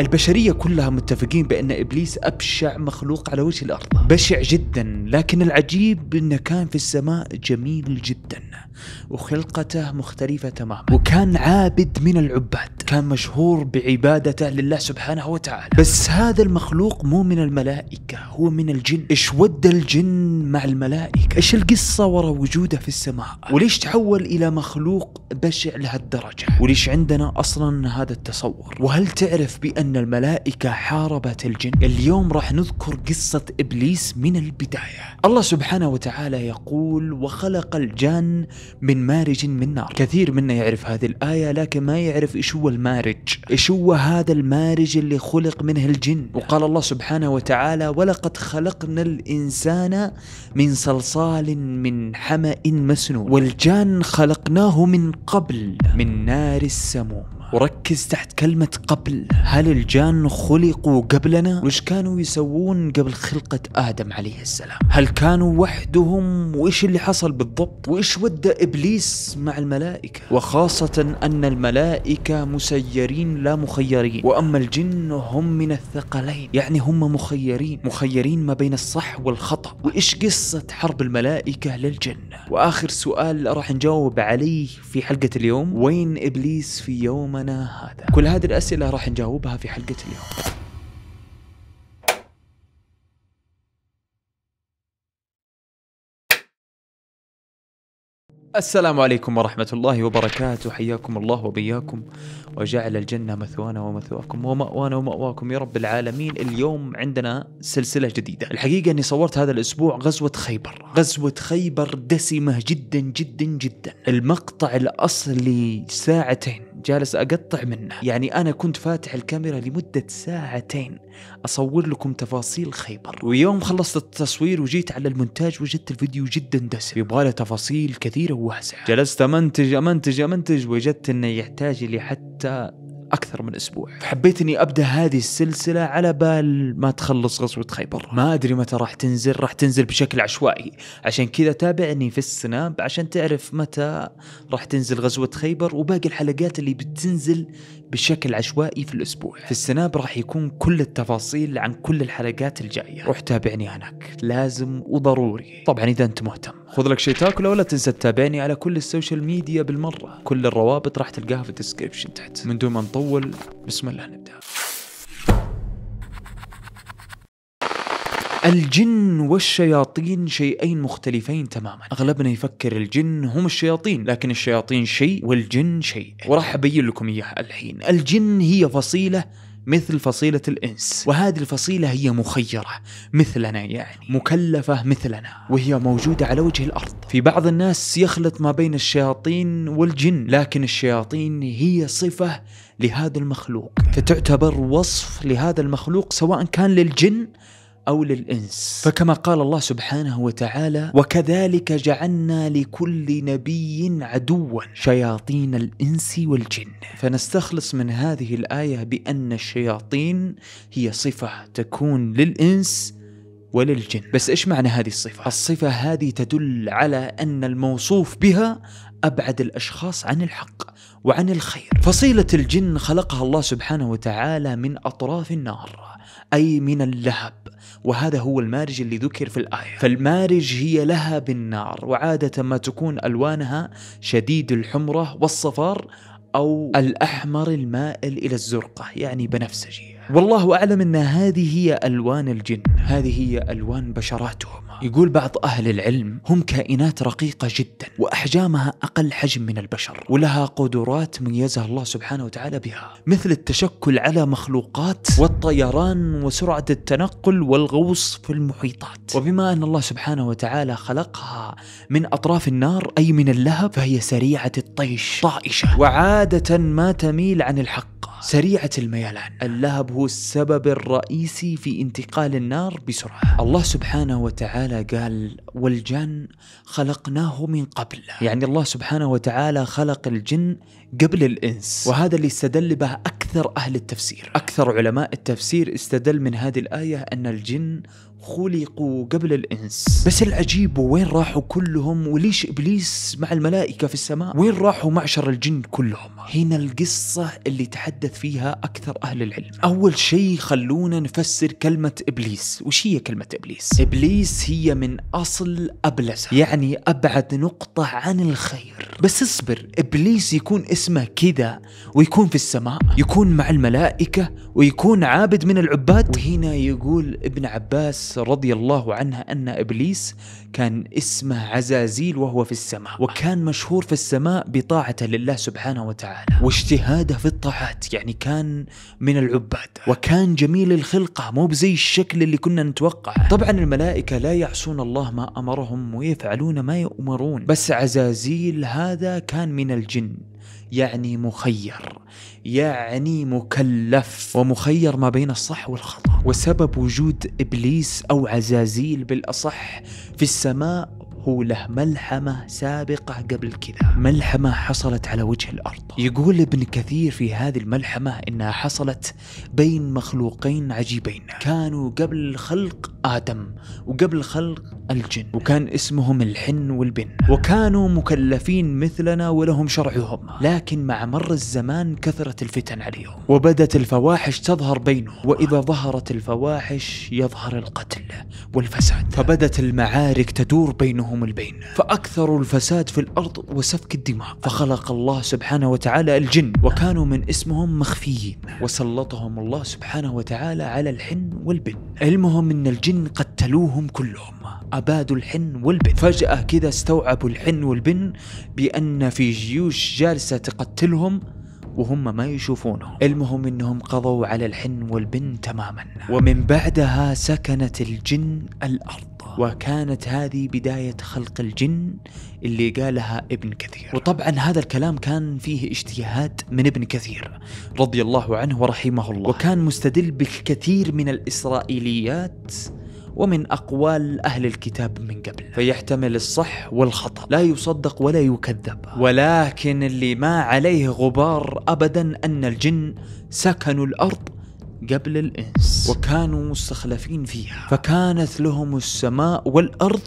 البشرية كلها متفقين بأن إبليس أبشع مخلوق على وجه الأرض بشع جدا لكن العجيب أنه كان في السماء جميل جدا وخلقته مختلفة تماما وكان عابد من العباد كان مشهور بعبادته لله سبحانه وتعالى بس هذا المخلوق مو من الملائكة هو من الجن إيش ود الجن مع الملائكة إيش القصة وراء وجوده في السماء وليش تحول إلى مخلوق بشع لهالدرجة وليش عندنا أصلا هذا التصور وهل تعرف بأن الملائكة حاربت الجن اليوم راح نذكر قصة إبليس من البداية الله سبحانه وتعالى يقول وخلق الجن من مارج من نار كثير منا يعرف هذه الآية لكن ما يعرف إيش هو المارج إيش هو هذا المارج اللي خلق منه الجن وقال الله سبحانه وتعالى ولقد خلقنا الإنسان من صلصال من حمأ مسنون والجان خلقناه من قبل من نار السموم وركز تحت كلمة قبل هل الجان خلقوا قبلنا؟ وش كانوا يسوون قبل خلقة آدم عليه السلام؟ هل كانوا وحدهم؟ وإيش اللي حصل بالضبط؟ وإيش ودى إبليس مع الملائكة؟ وخاصة أن الملائكة مسيرين لا مخيرين وأما الجن هم من الثقلين يعني هم مخيرين مخيرين ما بين الصح والخطأ وإيش قصة حرب الملائكة للجنة؟ وآخر سؤال راح نجاوب عليه في حلقة اليوم وين إبليس في يوم يومنا هذا كل هذه الأسئلة راح نجاوبها في حلقة اليوم السلام عليكم ورحمة الله وبركاته حياكم الله وبياكم وجعل الجنة مثوانا ومثواكم ومأوانا ومأواكم يا رب العالمين اليوم عندنا سلسلة جديدة الحقيقة أني صورت هذا الأسبوع غزوة خيبر غزوة خيبر دسمة جدا جدا جدا المقطع الأصلي ساعتين جالس أقطع منه يعني أنا كنت فاتح الكاميرا لمدة ساعتين أصور لكم تفاصيل خيبر ويوم خلصت التصوير وجيت على المونتاج وجدت الفيديو جدا دسم يبغى له تفاصيل كثيرة وواسعة جلست أمنتج أمنتج أمنتج وجدت أنه يحتاج لي حتى اكثر من اسبوع فحبيت اني ابدا هذه السلسله على بال ما تخلص غزوه خيبر ما ادري متى راح تنزل راح تنزل بشكل عشوائي عشان كذا تابعني في السناب عشان تعرف متى راح تنزل غزوه خيبر وباقي الحلقات اللي بتنزل بشكل عشوائي في الأسبوع في السناب راح يكون كل التفاصيل عن كل الحلقات الجاية روح تابعني هناك لازم وضروري طبعا إذا أنت مهتم خذ لك شي تاكله ولا تنسى تتابعني على كل السوشيال ميديا بالمرة كل الروابط راح تلقاها في الديسكريبشن تحت من دون ما نطول بسم الله نبدأ الجن والشياطين شيئين مختلفين تماما أغلبنا يفكر الجن هم الشياطين لكن الشياطين شيء والجن شيء وراح أبين لكم اياها الحين الجن هي فصيلة مثل فصيلة الإنس وهذه الفصيلة هي مخيرة مثلنا يعني مكلفة مثلنا وهي موجودة على وجه الأرض في بعض الناس يخلط ما بين الشياطين والجن لكن الشياطين هي صفة لهذا المخلوق فتعتبر وصف لهذا المخلوق سواء كان للجن أو للإنس فكما قال الله سبحانه وتعالى وكذلك جعلنا لكل نبي عدوا شياطين الإنس والجن فنستخلص من هذه الآية بأن الشياطين هي صفة تكون للإنس وللجن بس إيش معنى هذه الصفة؟ الصفة هذه تدل على أن الموصوف بها أبعد الأشخاص عن الحق وعن الخير فصيلة الجن خلقها الله سبحانه وتعالى من أطراف النار أي من اللهب وهذا هو المارج اللي ذكر في الآية فالمارج هي لها بالنار وعادة ما تكون ألوانها شديد الحمرة والصفار أو الأحمر المائل إلى الزرقة يعني بنفسجي والله أعلم أن هذه هي ألوان الجن هذه هي ألوان بشراتهم يقول بعض أهل العلم هم كائنات رقيقة جدا وأحجامها أقل حجم من البشر ولها قدرات ميزها الله سبحانه وتعالى بها مثل التشكل على مخلوقات والطيران وسرعة التنقل والغوص في المحيطات وبما أن الله سبحانه وتعالى خلقها من أطراف النار أي من اللهب فهي سريعة الطيش طائشة وعادة ما تميل عن الحق سريعة الميلان اللهب هو السبب الرئيسي في انتقال النار بسرعة الله سبحانه وتعالى تعالى قال والجن خلقناه من قبل يعني الله سبحانه وتعالى خلق الجن قبل الإنس وهذا اللي استدل به أكثر أهل التفسير أكثر علماء التفسير استدل من هذه الآية أن الجن خلقوا قبل الإنس بس العجيب وين راحوا كلهم وليش إبليس مع الملائكة في السماء وين راحوا معشر الجن كلهم هنا القصة اللي تحدث فيها أكثر أهل العلم أول شيء خلونا نفسر كلمة إبليس وش هي كلمة إبليس إبليس هي من أصل أبلسة يعني أبعد نقطة عن الخير بس اصبر إبليس يكون اسمه كذا ويكون في السماء يكون مع الملائكة ويكون عابد من العباد وهنا يقول ابن عباس رضي الله عنها أن إبليس كان اسمه عزازيل وهو في السماء وكان مشهور في السماء بطاعته لله سبحانه وتعالى واجتهاده في الطاعات يعني كان من العباد وكان جميل الخلقة مو بزي الشكل اللي كنا نتوقعه طبعا الملائكة لا يعصون الله ما أمرهم ويفعلون ما يؤمرون بس عزازيل هذا كان من الجن يعني مخير يعني مكلف ومخير ما بين الصح والخطأ وسبب وجود إبليس أو عزازيل بالأصح في السماء هو له ملحمة سابقة قبل كذا ملحمة حصلت على وجه الأرض يقول ابن كثير في هذه الملحمة إنها حصلت بين مخلوقين عجيبين كانوا قبل خلق آدم وقبل خلق الجن وكان اسمهم الحن والبن وكانوا مكلفين مثلنا ولهم شرعهم لكن مع مر الزمان كثرت الفتن عليهم وبدت الفواحش تظهر بينهم وإذا ظهرت الفواحش يظهر القتل والفساد فبدت المعارك تدور بينهم بينهم البين فأكثروا الفساد في الأرض وسفك الدماء فخلق الله سبحانه وتعالى الجن وكانوا من اسمهم مخفيين وسلطهم الله سبحانه وتعالى على الحن والبن علمهم أن الجن قتلوهم كلهم أبادوا الحن والبن فجأة كذا استوعبوا الحن والبن بأن في جيوش جالسة تقتلهم وهم ما يشوفونهم المهم انهم قضوا على الحن والبن تماما ومن بعدها سكنت الجن الارض وكانت هذه بداية خلق الجن اللي قالها ابن كثير وطبعا هذا الكلام كان فيه اجتهاد من ابن كثير رضي الله عنه ورحمه الله وكان مستدل بالكثير من الإسرائيليات ومن أقوال أهل الكتاب من قبل فيحتمل الصح والخطأ لا يصدق ولا يكذب ولكن اللي ما عليه غبار أبدا أن الجن سكنوا الأرض قبل الإنس وكانوا مستخلفين فيها فكانت لهم السماء والأرض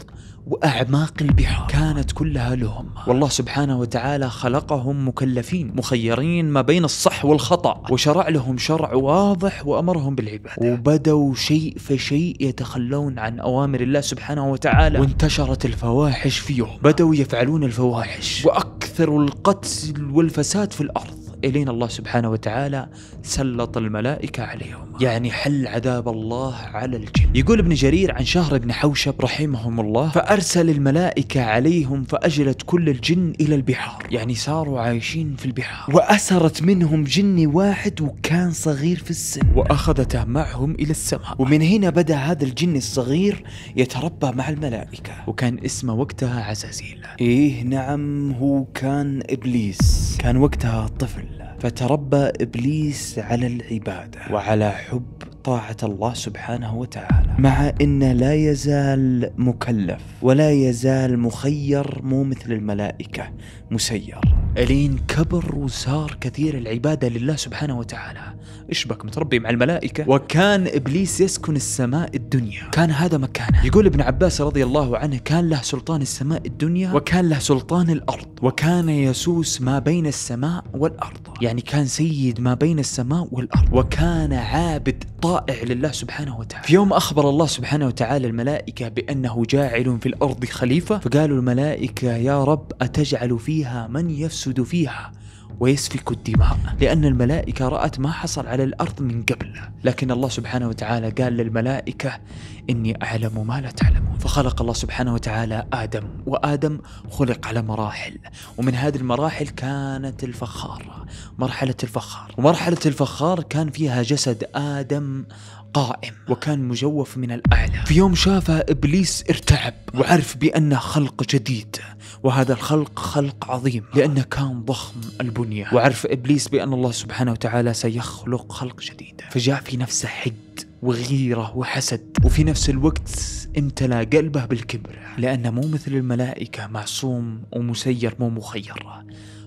وأعماق البحار كانت كلها لهم والله سبحانه وتعالى خلقهم مكلفين مخيرين ما بين الصح والخطأ وشرع لهم شرع واضح وأمرهم بالعبادة وبدوا شيء فشيء يتخلون عن أوامر الله سبحانه وتعالى وانتشرت الفواحش فيهم بدوا يفعلون الفواحش وأكثر القتل والفساد في الأرض إلينا الله سبحانه وتعالى سلط الملائكة عليهم يعني حل عذاب الله على الجن يقول ابن جرير عن شهر بن حوشب رحمهم الله فأرسل الملائكة عليهم فأجلت كل الجن إلى البحار يعني صاروا عايشين في البحار وأسرت منهم جني واحد وكان صغير في السن وأخذته معهم إلى السماء ومن هنا بدأ هذا الجن الصغير يتربى مع الملائكة وكان اسمه وقتها عزازيل إيه نعم هو كان إبليس كان وقتها طفل فتربى ابليس على العباده وعلى حب طاعه الله سبحانه وتعالى مع انه لا يزال مكلف ولا يزال مخير مو مثل الملائكه مسير الين كبر وصار كثير العبادة لله سبحانه وتعالى اشبك متربي مع الملائكة وكان إبليس يسكن السماء الدنيا كان هذا مكانه يقول ابن عباس رضي الله عنه كان له سلطان السماء الدنيا وكان له سلطان الأرض وكان يسوس ما بين السماء والأرض يعني كان سيد ما بين السماء والأرض وكان عابد طائع لله سبحانه وتعالى في يوم أخبر الله سبحانه وتعالى الملائكة بأنه جاعل في الأرض خليفة فقالوا الملائكة يا رب أتجعل فيها من يفسد يفسد فيها ويسفك الدماء لأن الملائكة رأت ما حصل على الأرض من قبل لكن الله سبحانه وتعالى قال للملائكة إني أعلم ما لا تعلمون فخلق الله سبحانه وتعالى آدم وآدم خلق على مراحل ومن هذه المراحل كانت الفخارة مرحلة الفخار ومرحلة الفخار كان فيها جسد آدم قائم وكان مجوف من الأعلى في يوم شاف إبليس ارتعب وعرف بأنه خلق جديد وهذا الخلق خلق عظيم لأنه كان ضخم البنية وعرف إبليس بأن الله سبحانه وتعالى سيخلق خلق جديد فجاء في نفسه حد وغيرة وحسد وفي نفس الوقت امتلأ قلبه بالكبر لأنه مو مثل الملائكة معصوم ومسير مو مخير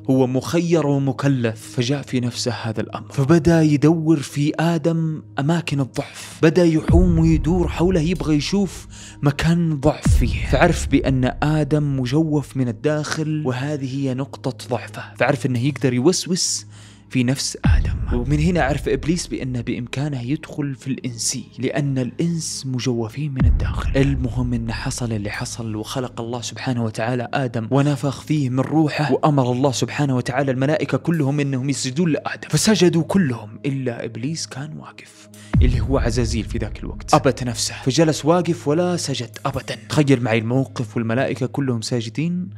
هو مخير ومكلف فجاء في نفسه هذا الأمر فبدأ يدور في آدم أماكن الضعف بدأ يحوم ويدور حوله يبغى يشوف مكان ضعف فيه فعرف بأن آدم مجوف من الداخل وهذه هي نقطة ضعفه فعرف أنه يقدر يوسوس في نفس آدم ومن هنا عرف إبليس بأن بإمكانه يدخل في الإنسي لأن الإنس مجوفين من الداخل المهم أن حصل اللي حصل وخلق الله سبحانه وتعالى آدم ونفخ فيه من روحه وأمر الله سبحانه وتعالى الملائكة كلهم أنهم يسجدون لآدم فسجدوا كلهم إلا إبليس كان واقف اللي هو عزازيل في ذاك الوقت أبت نفسه فجلس واقف ولا سجد أبدا تخيل معي الموقف والملائكة كلهم ساجدين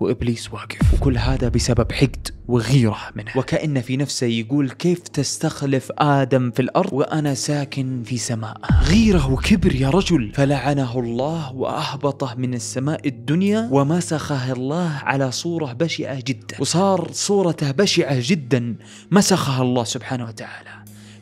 وابليس واقف وكل هذا بسبب حقد وغيره منه وكأن في نفسه يقول كيف تستخلف آدم في الأرض وأنا ساكن في سماء غيره وكبر يا رجل فلعنه الله وأهبطه من السماء الدنيا ومسخه الله على صورة بشعة جدا وصار صورته بشعة جدا مسخها الله سبحانه وتعالى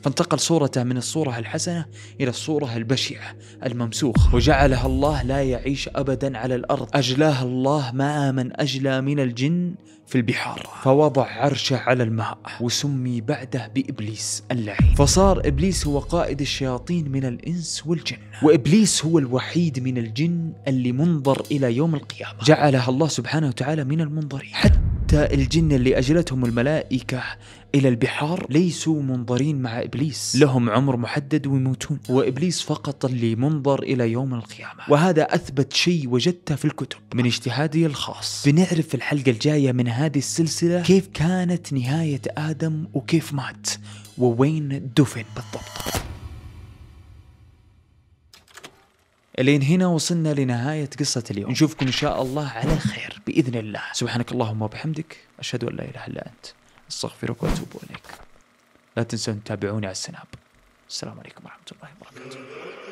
فانتقل صورته من الصورة الحسنة إلى الصورة البشعة الممسوخة وجعلها الله لا يعيش أبدا على الأرض أجلاه الله مع من أجلى من الجن في البحار فوضع عرشه على الماء وسمي بعده بإبليس اللعين فصار إبليس هو قائد الشياطين من الإنس والجن وإبليس هو الوحيد من الجن اللي منظر إلى يوم القيامة جعلها الله سبحانه وتعالى من المنظرين حتى حتى الجن اللي أجلتهم الملائكة إلى البحار ليسوا منظرين مع إبليس لهم عمر محدد ويموتون وإبليس فقط اللي منظر إلى يوم القيامة وهذا أثبت شيء وجدته في الكتب من اجتهادي الخاص بنعرف في الحلقة الجاية من هذه السلسلة كيف كانت نهاية آدم وكيف مات ووين دفن بالضبط الين هنا وصلنا لنهاية قصة اليوم نشوفكم إن شاء الله على خير بإذن الله سبحانك اللهم وبحمدك أشهد أن لا إله إلا أنت أستغفرك وأتوب إليك لا تنسوا تتابعوني على السناب السلام عليكم ورحمة الله وبركاته